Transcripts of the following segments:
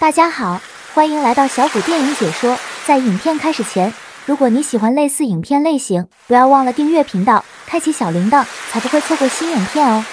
大家好，欢迎来到小虎电影解说。在影片开始前，如果你喜欢类似影片类型，不要忘了订阅频道，开启小铃铛，才不会错过新影片哦。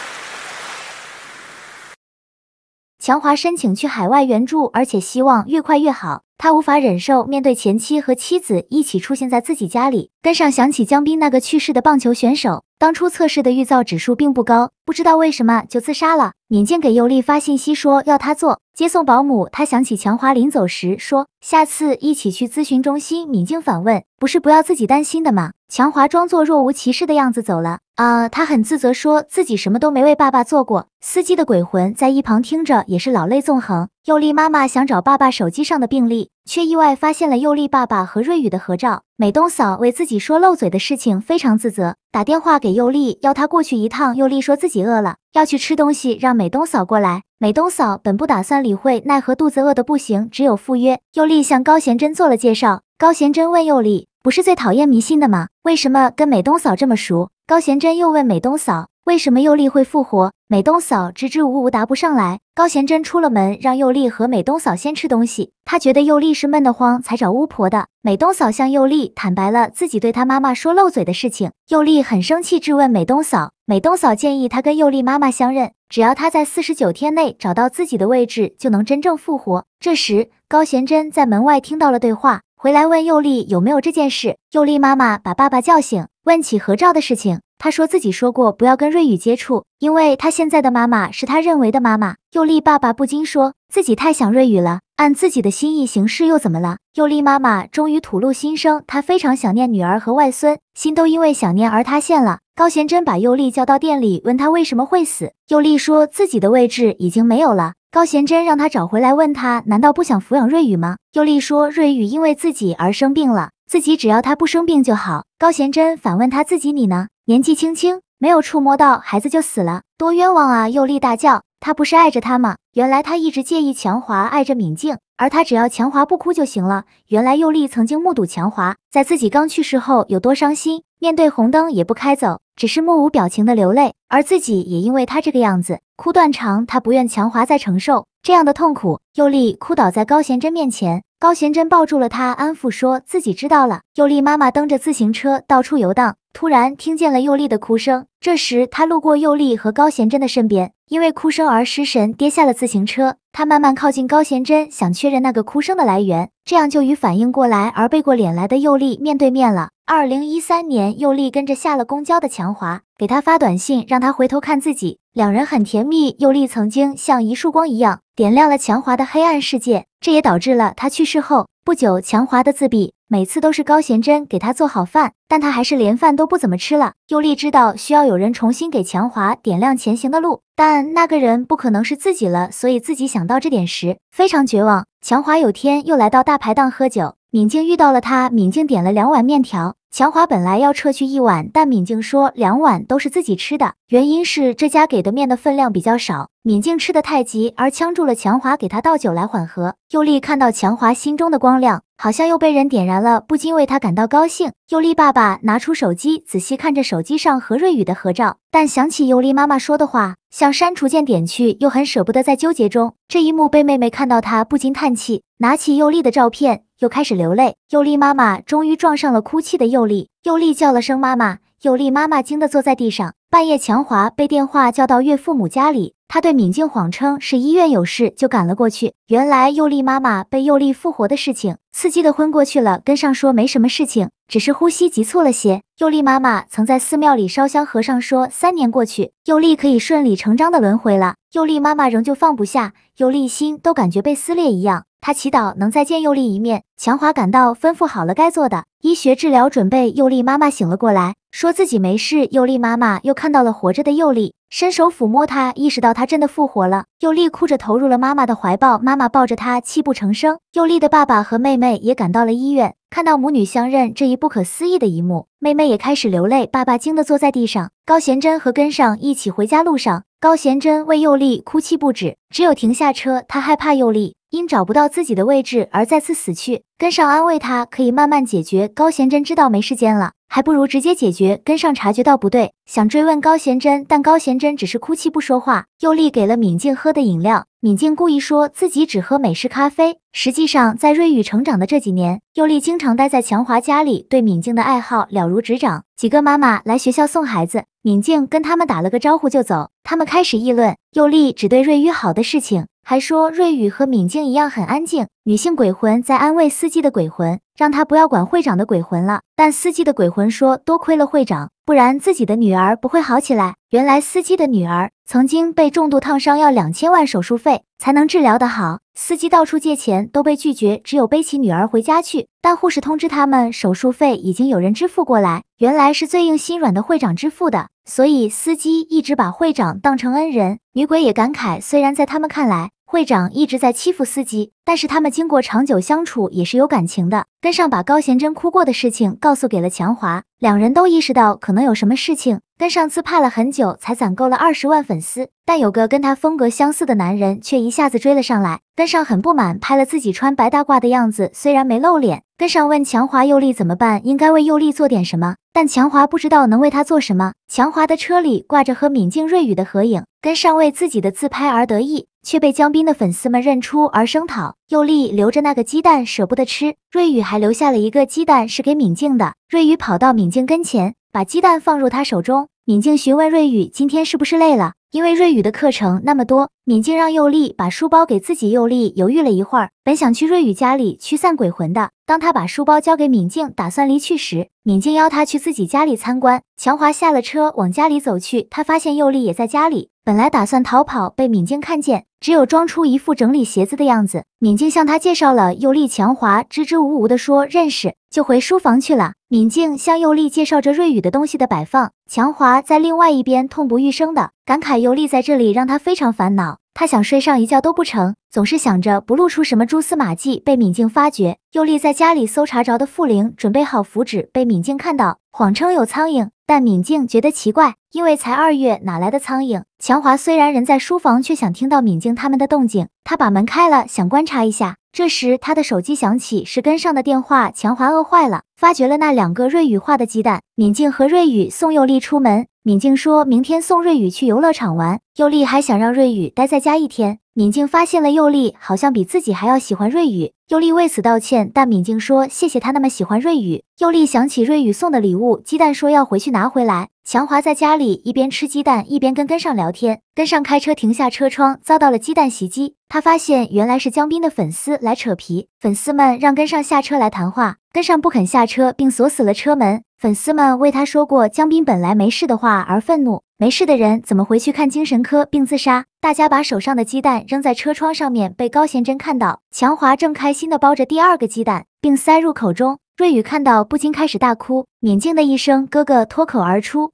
强华申请去海外援助，而且希望越快越好。他无法忍受面对前妻和妻子一起出现在自己家里，跟上想起江斌那个去世的棒球选手，当初测试的预兆指数并不高，不知道为什么就自杀了。敏静给尤利发信息说要他做接送保姆，他想起强华临走时说下次一起去咨询中心，敏静反问不是不要自己担心的吗？强华装作若无其事的样子走了。啊，他很自责，说自己什么都没为爸爸做过。司机的鬼魂在一旁听着也是老泪纵横。佑丽妈妈想找爸爸手机上的病历，却意外发现了佑丽爸爸和瑞宇的合照。美东嫂为自己说漏嘴的事情非常自责，打电话给佑丽要她过去一趟。佑丽说自己饿了，要去吃东西，让美东嫂过来。美东嫂本不打算理会，奈何肚子饿得不行，只有赴约。佑丽向高贤珍做了介绍。高贤珍问佑丽，不是最讨厌迷信的吗？为什么跟美东嫂这么熟？高贤珍又问美东嫂，为什么佑丽会复活？美东嫂支支吾吾答不上来。高贤真出了门，让佑丽和美东嫂先吃东西。她觉得佑丽是闷得慌才找巫婆的。美东嫂向佑丽坦白了自己对她妈妈说漏嘴的事情。佑丽很生气，质问美东嫂。美东嫂建议她跟佑丽妈妈相认，只要她在四十九天内找到自己的位置，就能真正复活。这时，高贤真在门外听到了对话，回来问佑丽有没有这件事。佑丽妈妈把爸爸叫醒，问起合照的事情。他说自己说过不要跟瑞宇接触，因为他现在的妈妈是他认为的妈妈。佑利爸爸不禁说自己太想瑞宇了，按自己的心意行事又怎么了？佑利妈妈终于吐露心声，她非常想念女儿和外孙，心都因为想念而塌陷了。高贤珍把佑利叫到店里，问他为什么会死。佑利说自己的位置已经没有了。高贤珍让他找回来，问他难道不想抚养瑞宇吗？佑利说瑞宇因为自己而生病了，自己只要他不生病就好。高贤珍反问他自己你呢？年纪轻轻，没有触摸到孩子就死了，多冤枉啊！佑利大叫：“他不是爱着他吗？原来他一直介意强华爱着敏静，而他只要强华不哭就行了。”原来佑利曾经目睹强华在自己刚去世后有多伤心，面对红灯也不开走，只是目无表情的流泪，而自己也因为他这个样子哭断肠。他不愿强华再承受这样的痛苦，佑利哭倒在高贤贞面前。高贤珍抱住了他，安抚说：“自己知道了。”佑丽妈妈蹬着自行车到处游荡，突然听见了佑丽的哭声。这时，她路过佑丽和高贤珍的身边，因为哭声而失神，跌下了自行车。她慢慢靠近高贤珍，想确认那个哭声的来源，这样就与反应过来而背过脸来的佑丽面对面了。二零一三年，佑丽跟着下了公交的强华，给他发短信，让他回头看自己。两人很甜蜜。佑丽曾经像一束光一样。点亮了强华的黑暗世界，这也导致了他去世后不久，强华的自闭。每次都是高贤贞给他做好饭，但他还是连饭都不怎么吃了。尤利知道需要有人重新给强华点亮前行的路，但那个人不可能是自己了，所以自己想到这点时非常绝望。强华有天又来到大排档喝酒。敏静遇到了他，敏静点了两碗面条。强华本来要撤去一碗，但敏静说两碗都是自己吃的，原因是这家给的面的分量比较少。敏静吃的太急而呛住了，强华给他倒酒来缓和。又立看到强华心中的光亮。好像又被人点燃了，不禁为他感到高兴。尤利爸爸拿出手机，仔细看着手机上和瑞宇的合照，但想起尤利妈妈说的话，向删除键点去，又很舍不得，在纠结中。这一幕被妹妹看到，她不禁叹气，拿起尤利的照片，又开始流泪。尤利妈妈终于撞上了哭泣的尤利，尤利叫了声妈妈，尤利妈妈惊得坐在地上。半夜，强华被电话叫到岳父母家里。他对敏静谎称是医院有事，就赶了过去。原来佑丽妈妈被佑丽复活的事情刺激得昏过去了，跟上说没什么事情，只是呼吸急促了些。佑丽妈妈曾在寺庙里烧香，和尚说三年过去，佑丽可以顺理成章的轮回了。佑丽妈妈仍旧放不下，佑丽心都感觉被撕裂一样。他祈祷能再见佑丽一面。强华赶到，吩咐好了该做的医学治疗准备。佑丽妈妈醒了过来，说自己没事。佑丽妈妈又看到了活着的佑丽，伸手抚摸她，意识到她真的复活了。佑利哭着投入了妈妈的怀抱，妈妈抱着她泣不成声。佑利的爸爸和妹妹也赶到了医院，看到母女相认这一不可思议的一幕，妹妹也开始流泪。爸爸惊得坐在地上。高贤真和跟上一起回家路上，高贤真为佑利哭泣不止，只有停下车，他害怕佑利因找不到自己的位置而再次死去。跟上安慰他可以慢慢解决。高贤真知道没时间了。还不如直接解决。跟上察觉到不对，想追问高贤真，但高贤真只是哭泣不说话。佑利给了敏静喝的饮料，敏静故意说自己只喝美式咖啡。实际上，在瑞宇成长的这几年，佑利经常待在强华家里，对敏静的爱好了如指掌。几个妈妈来学校送孩子，敏静跟他们打了个招呼就走。他们开始议论佑利只对瑞宇好的事情。还说瑞宇和敏静一样很安静。女性鬼魂在安慰司机的鬼魂，让他不要管会长的鬼魂了。但司机的鬼魂说，多亏了会长，不然自己的女儿不会好起来。原来司机的女儿曾经被重度烫伤，要两千万手术费才能治疗得好。司机到处借钱都被拒绝，只有背起女儿回家去。但护士通知他们，手术费已经有人支付过来。原来是最硬心软的会长支付的，所以司机一直把会长当成恩人。女鬼也感慨，虽然在他们看来，会长一直在欺负司机，但是他们经过长久相处也是有感情的。跟上把高贤真哭过的事情告诉给了强华，两人都意识到可能有什么事情。跟上次怕了很久才攒够了二十万粉丝。但有个跟他风格相似的男人却一下子追了上来，跟上很不满，拍了自己穿白大褂的样子，虽然没露脸。跟上问强华佑利怎么办，应该为佑利做点什么，但强华不知道能为他做什么。强华的车里挂着和敏静、瑞宇的合影，跟上为自己的自拍而得意，却被江斌的粉丝们认出而声讨。佑利留着那个鸡蛋舍不得吃，瑞宇还留下了一个鸡蛋是给敏静的，瑞宇跑到敏静跟前，把鸡蛋放入他手中。敏静询问瑞宇今天是不是累了，因为瑞宇的课程那么多。敏静让佑丽把书包给自己，佑丽犹豫了一会儿，本想去瑞宇家里驱散鬼魂的。当他把书包交给敏静，打算离去时，敏静邀他去自己家里参观。强华下了车往家里走去，他发现佑丽也在家里，本来打算逃跑，被敏静看见，只有装出一副整理鞋子的样子。敏静向他介绍了佑丽，强华支支吾吾地说认识。就回书房去了。敏静向尤丽介绍着瑞宇的东西的摆放。强华在另外一边痛不欲生的感慨，尤丽在这里让他非常烦恼。他想睡上一觉都不成，总是想着不露出什么蛛丝马迹被敏静发觉。尤丽在家里搜查着的傅灵，准备好符纸被敏静看到，谎称有苍蝇，但敏静觉得奇怪，因为才二月哪来的苍蝇？强华虽然人在书房，却想听到敏静他们的动静，他把门开了，想观察一下。这时，他的手机响起，是根上的电话。强华饿坏了，发觉了那两个瑞宇画的鸡蛋。敏静和瑞宇、送佑利出门。敏静说明天送瑞宇去游乐场玩，佑利还想让瑞宇待在家一天。敏静发现了佑利，好像比自己还要喜欢瑞宇，佑利为此道歉，但敏静说谢谢他那么喜欢瑞宇。佑利想起瑞宇送的礼物，鸡蛋说要回去拿回来。强华在家里一边吃鸡蛋，一边跟跟上聊天。跟上开车停下车窗，遭到了鸡蛋袭击。他发现原来是江斌的粉丝来扯皮，粉丝们让跟上下车来谈话。跟上不肯下车，并锁死了车门。粉丝们为他说过江彬本来没事的话而愤怒。没事的人怎么回去看精神科并自杀？大家把手上的鸡蛋扔在车窗上面，被高贤珍看到。强华正开心地包着第二个鸡蛋，并塞入口中。瑞宇看到不禁开始大哭。敏静的一声哥哥脱口而出。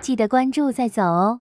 记得关注再走哦。